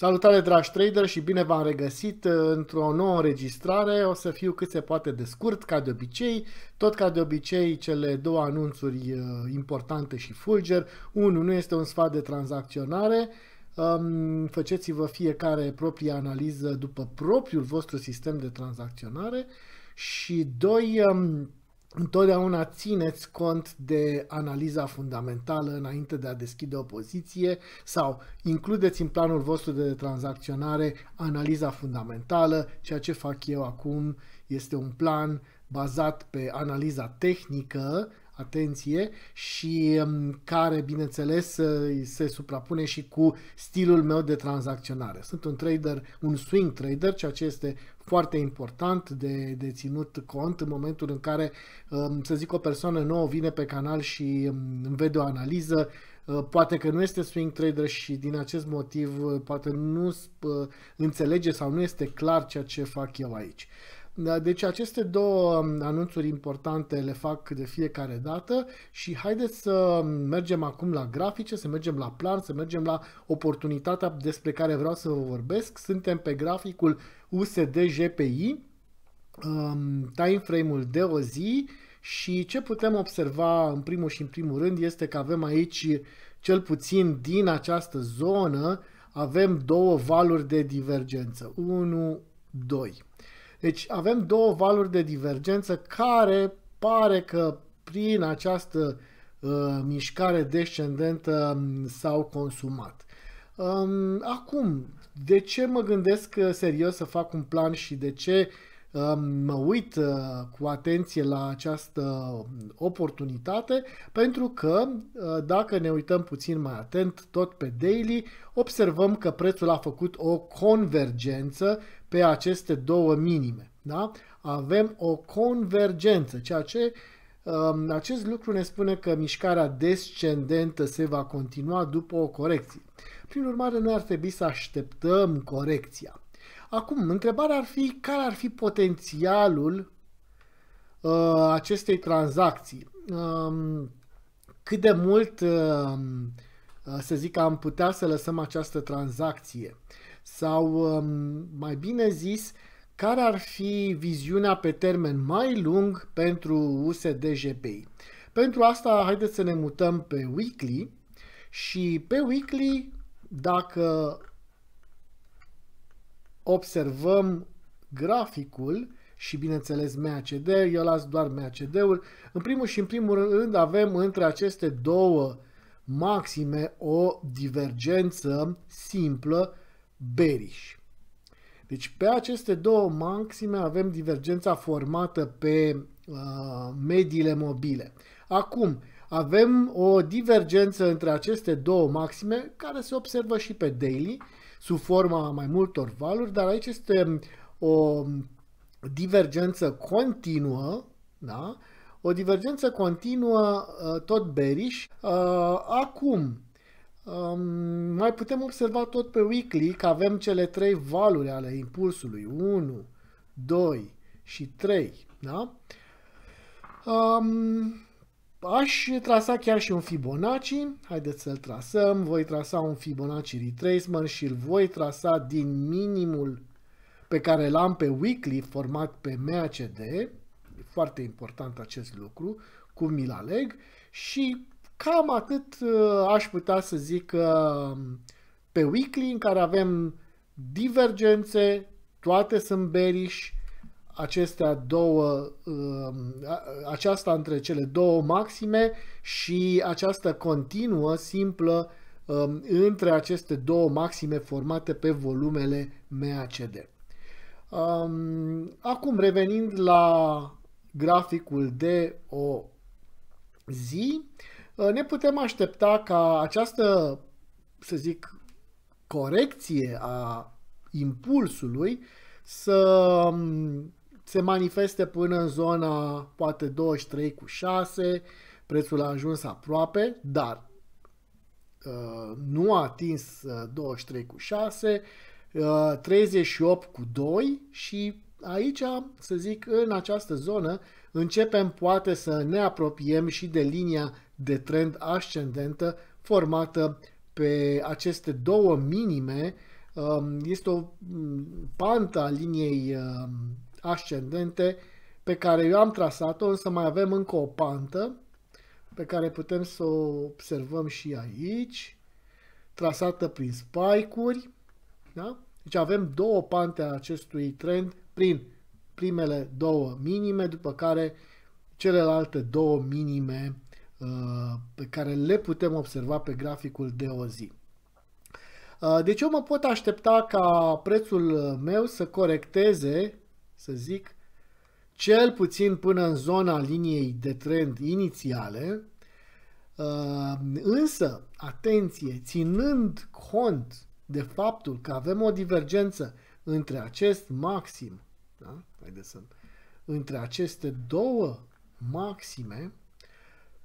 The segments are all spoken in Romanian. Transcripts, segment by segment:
Salutare dragi trader și bine v-am regăsit uh, într-o nouă înregistrare. O să fiu cât se poate de scurt, ca de obicei. Tot ca de obicei, cele două anunțuri uh, importante și fulger. Unul nu este un sfat de tranzacționare. Um, faceți-vă fiecare propria analiză după propriul vostru sistem de tranzacționare. Și doi, um, întotdeauna țineți cont de analiza fundamentală înainte de a deschide o poziție sau includeți în planul vostru de tranzacționare analiza fundamentală. Ceea ce fac eu acum este un plan bazat pe analiza tehnică atenție și um, care, bineînțeles, uh, se suprapune și cu stilul meu de tranzacționare. Sunt un trader, un swing trader, ceea ce este foarte important de, de ținut cont în momentul în care, um, să zic, o persoană nouă vine pe canal și um, vede o analiză, uh, poate că nu este swing trader și din acest motiv uh, poate nu înțelege sau nu este clar ceea ce fac eu aici. Da, deci aceste două um, anunțuri importante le fac de fiecare dată și haideți să mergem acum la grafice, să mergem la plan, să mergem la oportunitatea despre care vreau să vă vorbesc. Suntem pe graficul USD GPI, um, time frame-ul de o zi și ce putem observa în primul și în primul rând este că avem aici cel puțin din această zonă avem două valuri de divergență, 1, 2. Deci avem două valuri de divergență care pare că prin această uh, mișcare descendentă um, s-au consumat. Um, acum, de ce mă gândesc uh, serios să fac un plan și de ce uh, mă uit uh, cu atenție la această um, oportunitate pentru că uh, dacă ne uităm puțin mai atent tot pe daily, observăm că prețul a făcut o convergență pe aceste două minime. Da? Avem o convergență, ceea ce um, acest lucru ne spune că mișcarea descendentă se va continua după o corecție. Prin urmare, noi ar trebui să așteptăm corecția. Acum, întrebarea ar fi care ar fi potențialul uh, acestei tranzacții. Uh, cât de mult, um, uh, să zic, am putea să lăsăm această tranzacție? Sau, uh, mai bine zis, care ar fi viziunea pe termen mai lung pentru USDJP. Pentru asta, haideți să ne mutăm pe weekly și pe weekly, dacă observăm graficul și bineînțeles MACD, eu las doar MACD-ul. În primul și în primul rând avem între aceste două maxime o divergență simplă bearish. Deci pe aceste două maxime avem divergența formată pe uh, mediile mobile. Acum, avem o divergență între aceste două maxime care se observă și pe daily sub forma mai multor valuri, dar aici este um, o divergență continuă, da? o divergență continuă uh, tot bearish. Uh, acum, um, mai putem observa tot pe weekly că avem cele trei valuri ale impulsului, 1, 2 și 3. Da? Um, Aș trasa chiar și un Fibonacci, haideți să-l trasăm, voi trasa un Fibonacci retracement și îl voi trasa din minimul pe care l-am pe weekly format pe MACD, e foarte important acest lucru, cum mi-l aleg și cam atât uh, aș putea să zic că um, pe weekly în care avem divergențe, toate sunt bearish, acestea două, um, aceasta între cele două maxime și această continuă simplă um, între aceste două maxime formate pe volumele MACD. Um, acum revenind la graficul de o zi, uh, ne putem aștepta ca această, să zic, corecție a impulsului să se manifeste până în zona poate 23 cu 6, prețul a ajuns aproape, dar uh, nu a atins uh, 23 cu 6, uh, 38 cu 2 și aici, să zic, în această zonă începem poate să ne apropiem și de linia de trend ascendentă formată pe aceste două minime. Um, este o pantă a liniei um, ascendente pe care eu am trasat-o, însă mai avem încă o pantă pe care putem să o observăm și aici, trasată prin spike-uri. Da? Deci avem două pante a acestui trend prin primele două minime, după care celelalte două minime uh, pe care le putem observa pe graficul de o zi. Uh, deci eu mă pot aștepta ca prețul meu să corecteze să zic, cel puțin până în zona liniei de trend inițiale, uh, însă, atenție, ținând cont de faptul că avem o divergență între acest maxim, da? Haideți să, între aceste două maxime,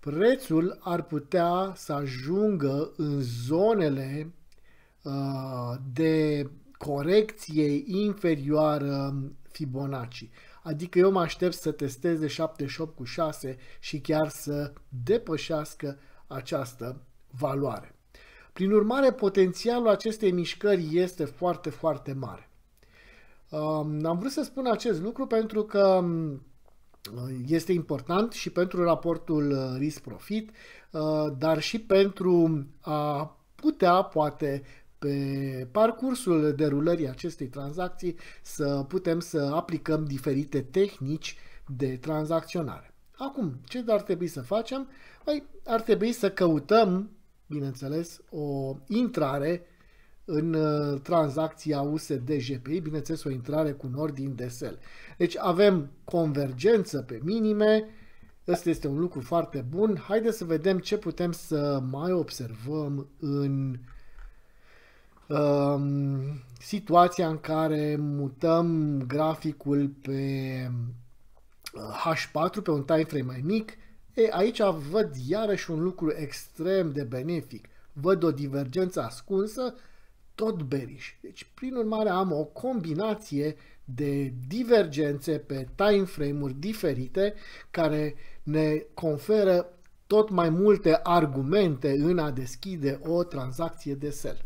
prețul ar putea să ajungă în zonele uh, de corecție inferioară Fibonacci. Adică eu mă aștept să testeze 78 cu 6 și chiar să depășească această valoare. Prin urmare, potențialul acestei mișcări este foarte, foarte mare. Um, am vrut să spun acest lucru pentru că um, este important și pentru raportul uh, risc-profit, uh, dar și pentru a putea, poate, pe parcursul derulării acestei tranzacții să putem să aplicăm diferite tehnici de tranzacționare. Acum, ce ar trebui să facem? Păi, ar trebui să căutăm, bineînțeles, o intrare în uh, tranzacția USD-GPI, bineînțeles o intrare cu un ordin de sel. Deci avem convergență pe minime, Asta este un lucru foarte bun. Haideți să vedem ce putem să mai observăm în Ehm, situația în care mutăm graficul pe H4, eh, pe un time frame mai mic, e, aici văd iarăși un lucru extrem de benefic. Văd o divergență ascunsă, tot bearish. Deci, prin urmare, am o combinație de divergențe pe time frame-uri diferite care ne conferă tot mai multe argumente în a deschide o tranzacție de sell.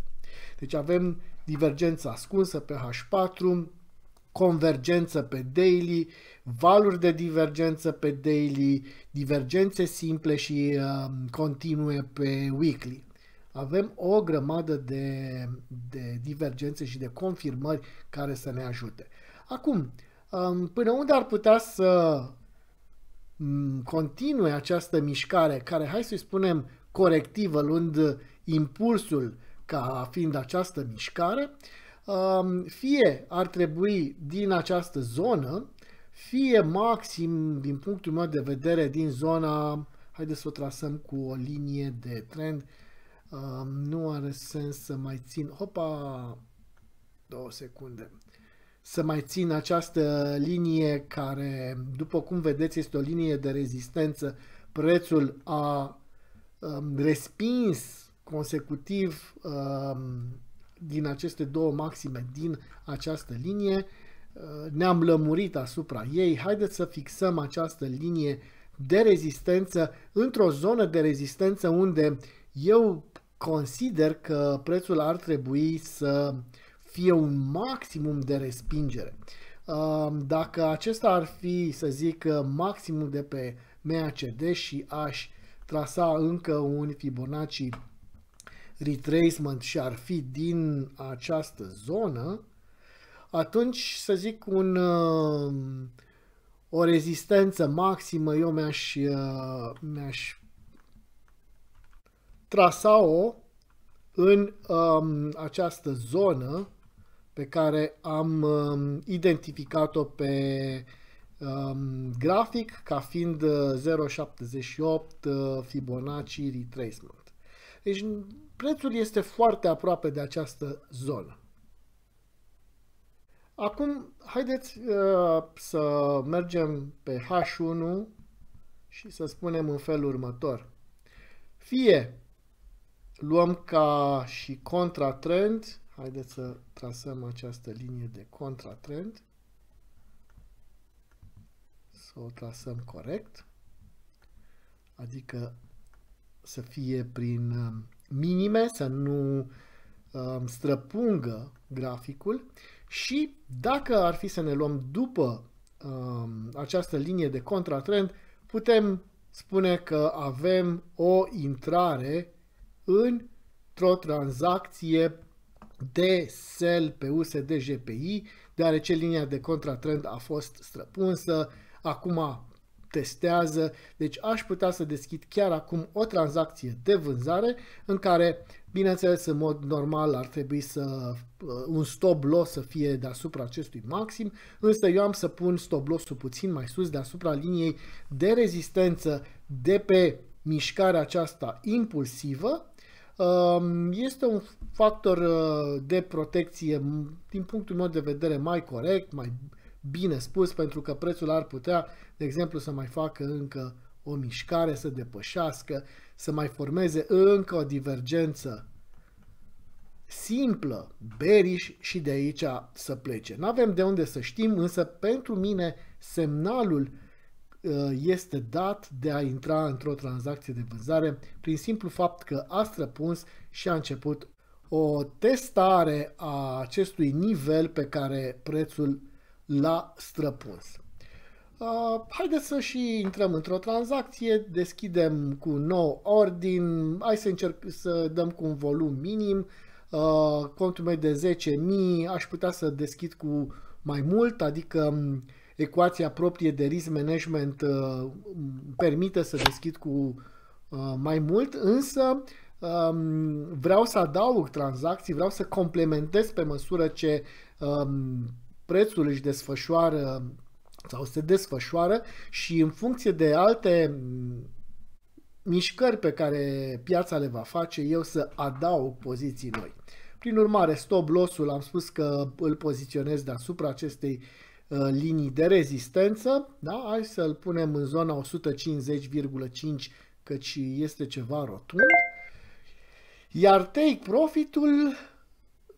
Deci avem divergență ascunsă pe H4, convergență pe daily, valuri de divergență pe daily, divergențe simple și uh, continue pe weekly. Avem o grămadă de, de divergențe și de confirmări care să ne ajute. Acum, um, până unde ar putea să mm, continue această mișcare care, hai să-i spunem, corectivă, luând impulsul ca fiind această mișcare, um, fie ar trebui din această zonă, fie maxim, din punctul meu de vedere, din zona, haideți să o trasăm cu o linie de trend, um, nu are sens să mai țin, hopa, două secunde, să mai țin această linie care, după cum vedeți, este o linie de rezistență. Prețul a um, respins consecutiv um, din aceste două maxime din această linie. Uh, ne-am lămurit asupra ei. Haideți să fixăm această linie de rezistență într-o zonă de rezistență unde eu consider că prețul ar trebui să fie un maximum de respingere. Um, dacă acesta ar fi, să zic, maximum de pe MACD și aș trasa încă un Fibonacci retracement și ar fi din această zonă, atunci, să zic, un, uh, o rezistență maximă eu mi-aș, uh, mi-aș trasa-o în um, această zonă pe care am um, identificat-o pe um, grafic ca fiind 0,78 uh, Fibonacci retracement. Deci Prețul este foarte aproape de această zonă. Acum, haideți uh, să mergem pe H1 și să spunem în felul următor. Fie luăm ca și contratrend, haideți să trasăm această linie de contratrend, să o trasăm corect, adică să fie prin um, minime, să nu um, străpungă graficul și dacă ar fi să ne luăm după um, această linie de contratrend, putem spune că avem o intrare într-o tranzacție de sell pe USD GPI, deoarece linia de contratrend a fost străpunsă. Acum testează. Deci aș putea să deschid chiar acum o tranzacție de vânzare în care, bineînțeles, în mod normal ar trebui să uh, un stop loss să fie deasupra acestui maxim, însă eu am să pun stop loss-ul puțin mai sus deasupra liniei de rezistență de pe mișcarea aceasta impulsivă, um, este un factor uh, de protecție din punctul meu de vedere mai corect, mai bine spus, pentru că prețul ar putea, de exemplu, să mai facă încă o mișcare, să depășească, să mai formeze încă o divergență simplă, beriș și de aici să plece. Nu avem de unde să știm, însă pentru mine semnalul uh, este dat de a intra într-o tranzacție de vânzare prin simplu fapt că a străpuns și a început o testare a acestui nivel pe care prețul la străpuns. Uh, haideți să și intrăm într-o tranzacție, deschidem cu nou ordin, hai să încerc să dăm cu un volum minim, uh, contul meu de 10.000, aș putea să deschid cu mai mult, adică um, ecuația proprie de risk management uh, permite să deschid cu mai mult, însă um, vreau să adaug tranzacții, vreau să complementez pe măsură ce um, prețul își desfășoară sau se desfășoară și în funcție de alte mm, mișcări pe care piața le va face, eu să adaug poziții noi. Prin urmare, stop loss-ul am spus că îl poziționez deasupra acestei uh, linii de rezistență, da? hai să-l punem în zona 150,5 căci este ceva rotund, iar take profitul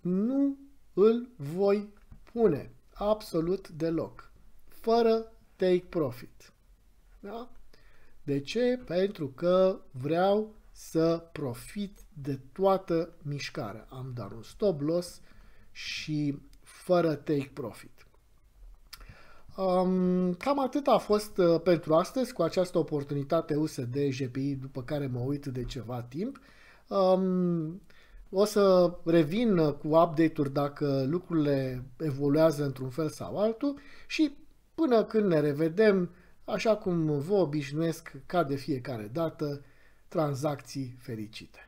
nu îl voi pune absolut deloc, fără take profit. Da? De ce? Pentru că vreau să profit de toată mișcarea. Am doar un stop loss și fără take profit. Um, cam atât a fost uh, pentru astăzi cu această oportunitate USD jpi după care mă uit de ceva timp. Um, o să revin cu update-uri dacă lucrurile evoluează într-un fel sau altul și până când ne revedem, așa cum vă obișnuiesc ca de fiecare dată, tranzacții fericite.